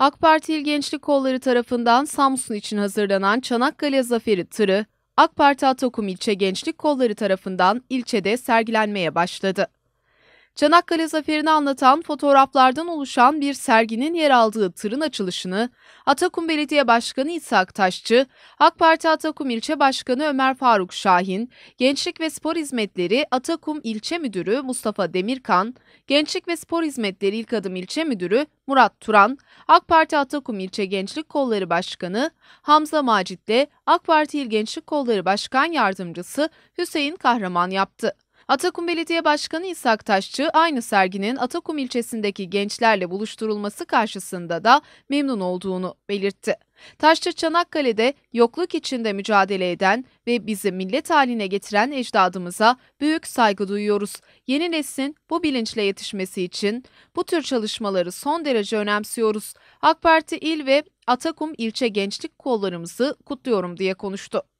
AK Parti İl Gençlik Kolları tarafından Samsun için hazırlanan Çanakkale Zaferi tırı, AK Parti Atakum ilçe gençlik kolları tarafından ilçede sergilenmeye başladı. Çanakkale Zaferi'ni anlatan fotoğraflardan oluşan bir serginin yer aldığı tırın açılışını Atakum Belediye Başkanı İsa Aktaşçı, AK Parti Atakum İlçe Başkanı Ömer Faruk Şahin, Gençlik ve Spor Hizmetleri Atakum İlçe Müdürü Mustafa Demirkan, Gençlik ve Spor Hizmetleri İlk Adım İlçe Müdürü Murat Turan, AK Parti Atakum İlçe Gençlik Kolları Başkanı Hamza Macit'le AK Parti İl Gençlik Kolları Başkan Yardımcısı Hüseyin Kahraman yaptı. Atakum Belediye Başkanı İshak Taşçı aynı serginin Atakum ilçesindeki gençlerle buluşturulması karşısında da memnun olduğunu belirtti. Taşçı Çanakkale'de yokluk içinde mücadele eden ve bizi millet haline getiren ecdadımıza büyük saygı duyuyoruz. Yeni neslin bu bilinçle yetişmesi için bu tür çalışmaları son derece önemsiyoruz. AK Parti il ve Atakum ilçe gençlik kollarımızı kutluyorum diye konuştu.